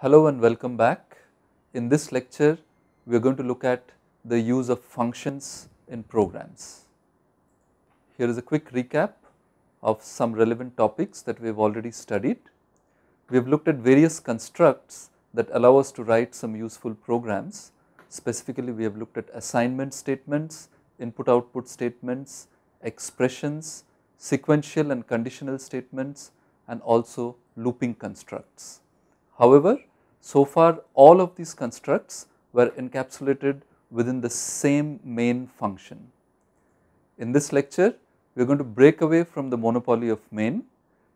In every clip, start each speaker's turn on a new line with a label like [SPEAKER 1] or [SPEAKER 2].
[SPEAKER 1] Hello and welcome back. In this lecture, we are going to look at the use of functions in programs. Here is a quick recap of some relevant topics that we have already studied. We have looked at various constructs that allow us to write some useful programs. Specifically, we have looked at assignment statements, input-output statements, expressions, sequential and conditional statements and also looping constructs. However, so far all of these constructs were encapsulated within the same main function. In this lecture, we are going to break away from the monopoly of main.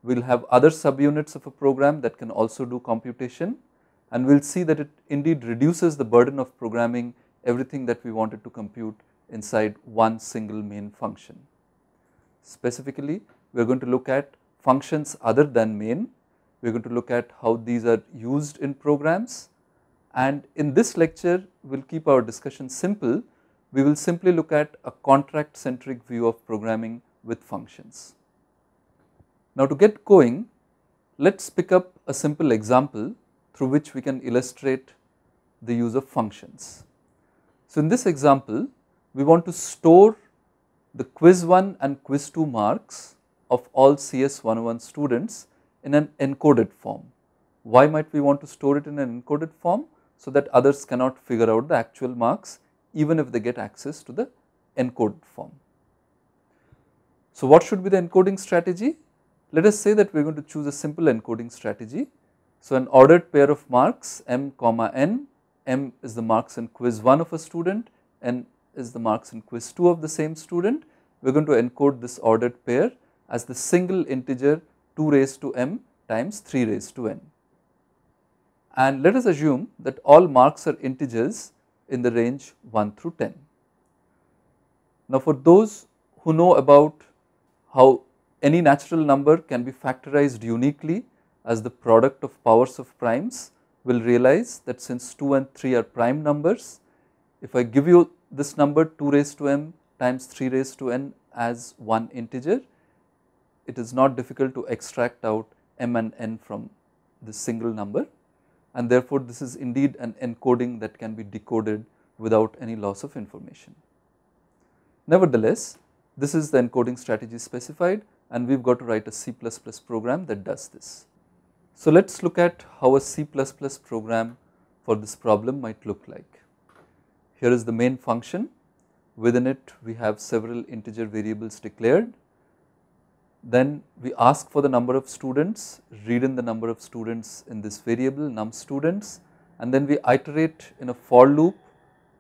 [SPEAKER 1] We will have other subunits of a program that can also do computation and we will see that it indeed reduces the burden of programming everything that we wanted to compute inside one single main function. Specifically, we are going to look at functions other than main we are going to look at how these are used in programs and in this lecture we will keep our discussion simple. We will simply look at a contract centric view of programming with functions. Now to get going let us pick up a simple example through which we can illustrate the use of functions. So in this example we want to store the quiz 1 and quiz 2 marks of all CS 101 students in an encoded form. Why might we want to store it in an encoded form? So that others cannot figure out the actual marks even if they get access to the encoded form. So what should be the encoding strategy? Let us say that we are going to choose a simple encoding strategy. So an ordered pair of marks m comma n, m is the marks in quiz 1 of a student, n is the marks in quiz 2 of the same student. We are going to encode this ordered pair as the single integer 2 raised to m times 3 raised to n. And let us assume that all marks are integers in the range 1 through 10. Now for those who know about how any natural number can be factorized uniquely as the product of powers of primes will realize that since 2 and 3 are prime numbers, if I give you this number 2 raised to m times 3 raised to n as one integer, it is not difficult to extract out m and n from this single number and therefore this is indeed an encoding that can be decoded without any loss of information. Nevertheless, this is the encoding strategy specified and we have got to write a C++ program that does this. So let us look at how a C++ program for this problem might look like. Here is the main function, within it we have several integer variables declared then we ask for the number of students, read in the number of students in this variable num students and then we iterate in a for loop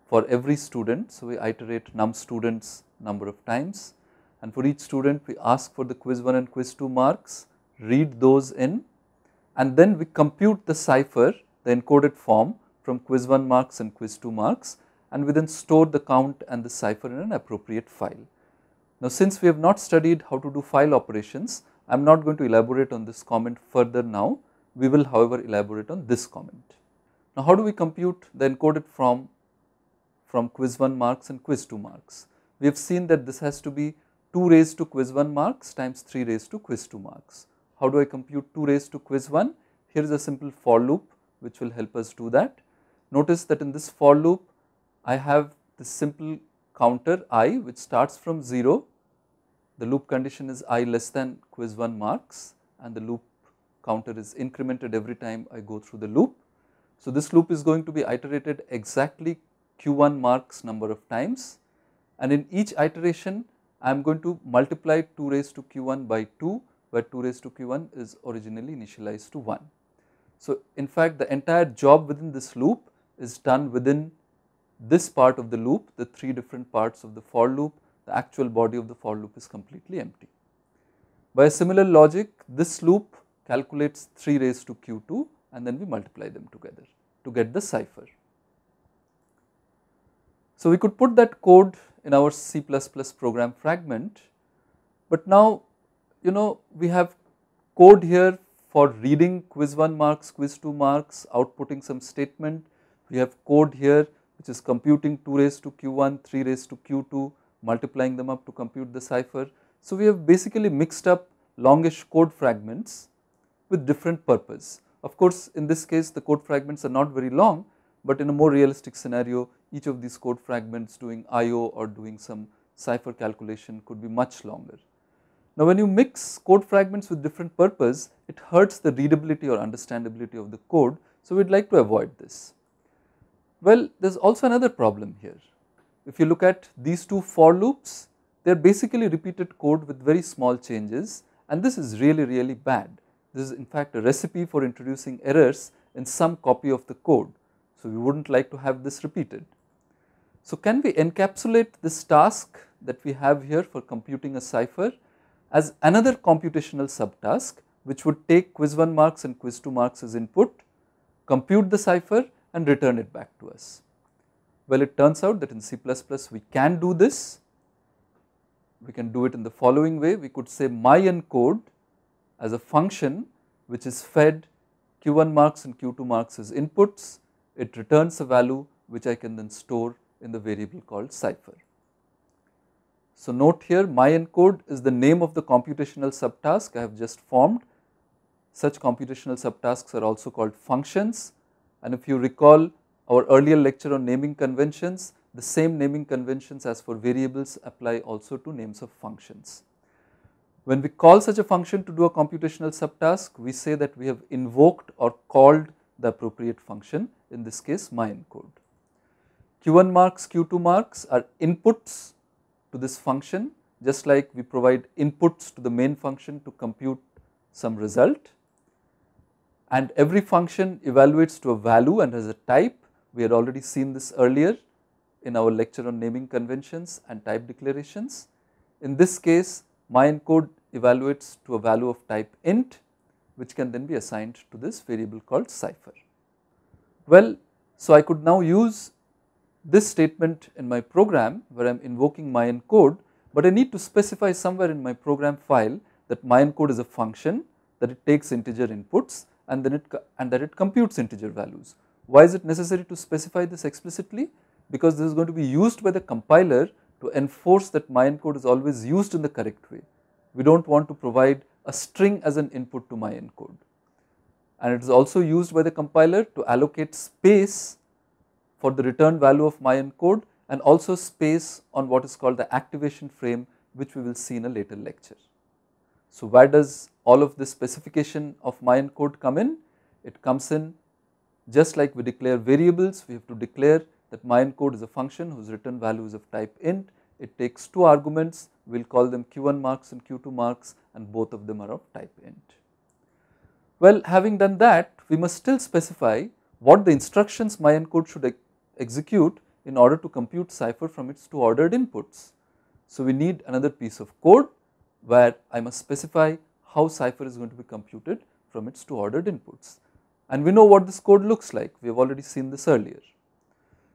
[SPEAKER 1] for every student. So, we iterate num students number of times and for each student we ask for the quiz 1 and quiz 2 marks, read those in and then we compute the cipher, the encoded form from quiz 1 marks and quiz 2 marks and we then store the count and the cipher in an appropriate file. Now since we have not studied how to do file operations, I am not going to elaborate on this comment further now. We will however elaborate on this comment. Now how do we compute the encoded from from quiz 1 marks and quiz 2 marks? We have seen that this has to be 2 raised to quiz 1 marks times 3 raised to quiz 2 marks. How do I compute 2 raised to quiz 1? Here is a simple for loop which will help us do that. Notice that in this for loop I have this simple counter i which starts from 0 the loop condition is i less than quiz 1 marks and the loop counter is incremented every time I go through the loop. So, this loop is going to be iterated exactly q1 marks number of times and in each iteration I am going to multiply 2 raised to q1 by 2 where 2 raised to q1 is originally initialized to 1. So, in fact the entire job within this loop is done within this part of the loop, the three different parts of the for loop the actual body of the for loop is completely empty. By a similar logic, this loop calculates 3 raised to q2 and then we multiply them together to get the cipher. So, we could put that code in our C++ program fragment, but now you know we have code here for reading quiz 1 marks, quiz 2 marks, outputting some statement. We have code here which is computing 2 raised to q1, 3 raised to q2, multiplying them up to compute the cipher. So, we have basically mixed up longish code fragments with different purpose. Of course, in this case the code fragments are not very long, but in a more realistic scenario each of these code fragments doing IO or doing some cipher calculation could be much longer. Now, when you mix code fragments with different purpose, it hurts the readability or understandability of the code. So, we would like to avoid this. Well, there is also another problem here if you look at these two for loops, they are basically repeated code with very small changes and this is really, really bad. This is in fact a recipe for introducing errors in some copy of the code. So, we would not like to have this repeated. So, can we encapsulate this task that we have here for computing a cipher as another computational subtask which would take quiz 1 marks and quiz 2 marks as input, compute the cipher and return it back to us. Well, it turns out that in C++ we can do this. We can do it in the following way. We could say my encode as a function which is fed q1 marks and q2 marks as inputs. It returns a value which I can then store in the variable called cipher. So, note here my encode is the name of the computational subtask I have just formed. Such computational subtasks are also called functions and if you recall our earlier lecture on naming conventions, the same naming conventions as for variables apply also to names of functions. When we call such a function to do a computational subtask, we say that we have invoked or called the appropriate function, in this case my encode. Q1 marks, Q2 marks are inputs to this function, just like we provide inputs to the main function to compute some result. And every function evaluates to a value and has a type we had already seen this earlier in our lecture on naming conventions and type declarations. In this case, my encode evaluates to a value of type int which can then be assigned to this variable called cipher. Well, so I could now use this statement in my program where I am invoking my encode, but I need to specify somewhere in my program file that my encode is a function that it takes integer inputs and then it and that it computes integer values. Why is it necessary to specify this explicitly? Because this is going to be used by the compiler to enforce that code is always used in the correct way. We do not want to provide a string as an input to code, And it is also used by the compiler to allocate space for the return value of code and also space on what is called the activation frame which we will see in a later lecture. So, where does all of this specification of code come in? It comes in just like we declare variables, we have to declare that my code is a function whose return value is of type int. It takes two arguments, we will call them q1 marks and q2 marks and both of them are of type int. Well, having done that, we must still specify what the instructions my encode should ex execute in order to compute cipher from its two ordered inputs. So, we need another piece of code where I must specify how cipher is going to be computed from its two ordered inputs. And we know what this code looks like, we have already seen this earlier.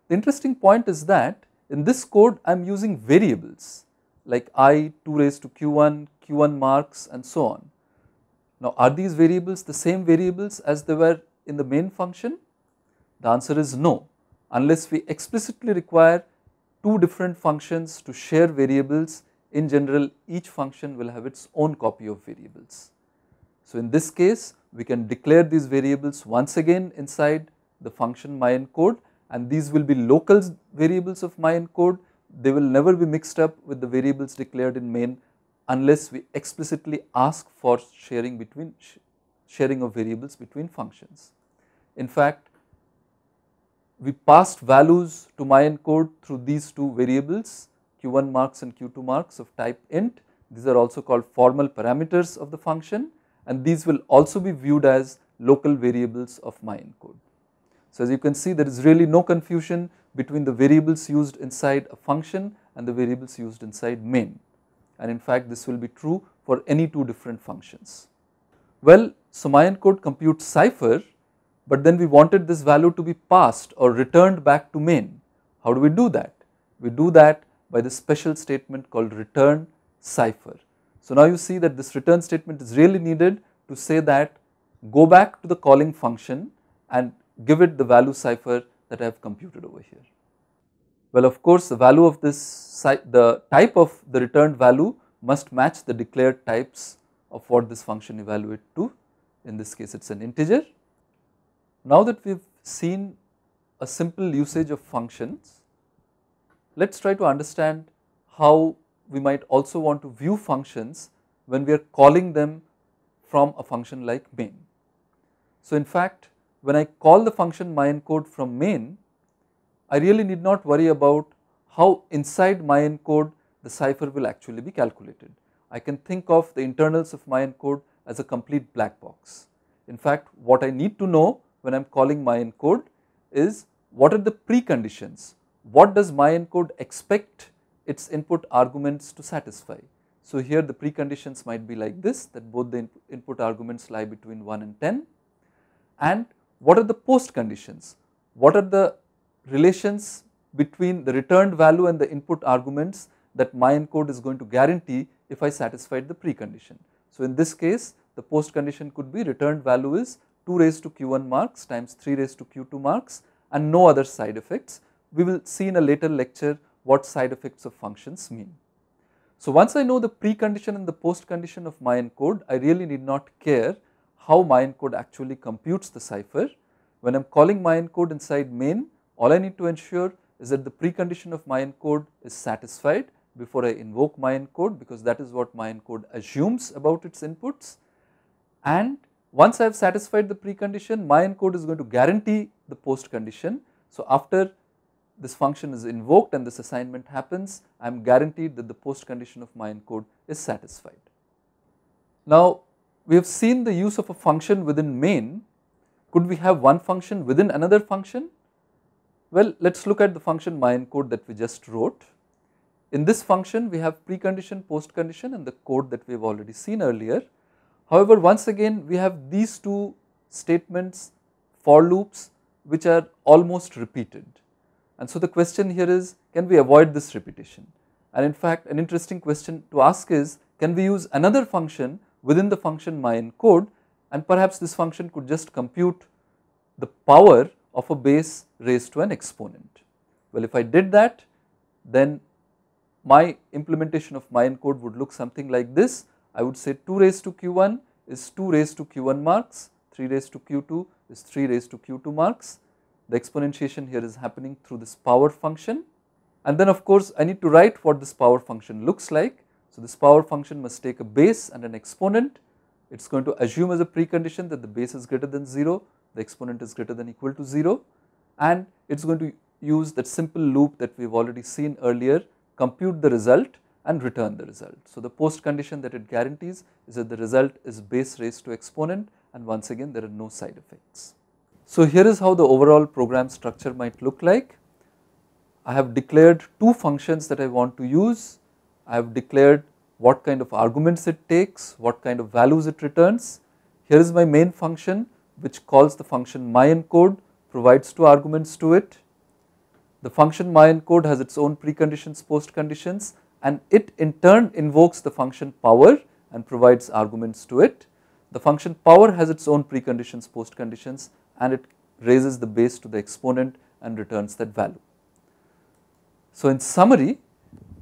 [SPEAKER 1] The interesting point is that in this code I am using variables like i, 2 raised to q1, q1 marks and so on. Now are these variables the same variables as they were in the main function? The answer is no unless we explicitly require two different functions to share variables in general each function will have its own copy of variables. So in this case we can declare these variables once again inside the function myencode and these will be local variables of myencode They will never be mixed up with the variables declared in main unless we explicitly ask for sharing between sh sharing of variables between functions. In fact, we passed values to myencode through these two variables q1 marks and q2 marks of type int. These are also called formal parameters of the function and these will also be viewed as local variables of my encode. So, as you can see there is really no confusion between the variables used inside a function and the variables used inside main and in fact this will be true for any two different functions. Well, so my encode computes cipher but then we wanted this value to be passed or returned back to main. How do we do that? We do that by the special statement called return cipher so, now you see that this return statement is really needed to say that go back to the calling function and give it the value cipher that I have computed over here. Well, of course, the value of this, the type of the returned value must match the declared types of what this function evaluate to. In this case, it is an integer. Now that we have seen a simple usage of functions, let us try to understand how we might also want to view functions when we are calling them from a function like main. So, in fact, when I call the function myencode from main, I really need not worry about how inside myencode the cipher will actually be calculated. I can think of the internals of myencode as a complete black box. In fact, what I need to know when I am calling myencode is what are the preconditions, what does myencode expect its input arguments to satisfy. So, here the preconditions might be like this that both the input arguments lie between 1 and 10 and what are the post conditions? What are the relations between the returned value and the input arguments that my encode is going to guarantee if I satisfied the precondition. So, in this case the post condition could be returned value is 2 raised to q1 marks times 3 raised to q2 marks and no other side effects. We will see in a later lecture what side effects of functions mean. So, once I know the precondition and the postcondition of my encode, I really need not care how my encode actually computes the cipher. When I am calling my encode inside main, all I need to ensure is that the precondition of my encode is satisfied before I invoke my encode because that is what my encode assumes about its inputs. And once I have satisfied the precondition, my encode is going to guarantee the postcondition. So, after this function is invoked and this assignment happens, I am guaranteed that the post condition of my encode is satisfied. Now, we have seen the use of a function within main. Could we have one function within another function? Well, let us look at the function my encode that we just wrote. In this function, we have precondition, postcondition and the code that we have already seen earlier. However, once again we have these two statements, for loops which are almost repeated. And so the question here is can we avoid this repetition? And in fact an interesting question to ask is can we use another function within the function my encode and perhaps this function could just compute the power of a base raised to an exponent. Well if I did that then my implementation of my encode would look something like this. I would say 2 raised to q1 is 2 raised to q1 marks, 3 raised to q2 is 3 raised to q2 marks the exponentiation here is happening through this power function and then of course I need to write what this power function looks like. So, this power function must take a base and an exponent. It is going to assume as a precondition that the base is greater than 0, the exponent is greater than equal to 0 and it is going to use that simple loop that we have already seen earlier, compute the result and return the result. So, the post condition that it guarantees is that the result is base raised to exponent and once again there are no side effects. So, here is how the overall program structure might look like. I have declared two functions that I want to use. I have declared what kind of arguments it takes, what kind of values it returns. Here is my main function which calls the function myencode, provides two arguments to it. The function myencode has its own preconditions, postconditions and it in turn invokes the function power and provides arguments to it. The function power has its own preconditions, postconditions and it raises the base to the exponent and returns that value. So, in summary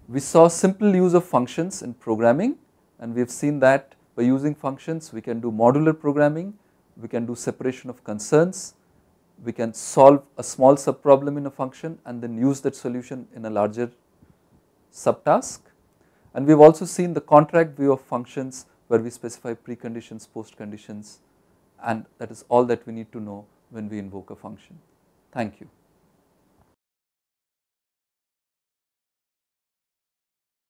[SPEAKER 1] we saw simple use of functions in programming and we have seen that by using functions we can do modular programming, we can do separation of concerns, we can solve a small sub problem in a function and then use that solution in a larger subtask. And we have also seen the contract view of functions where we specify preconditions, postconditions and that is all that we need to know when we invoke a function. Thank you.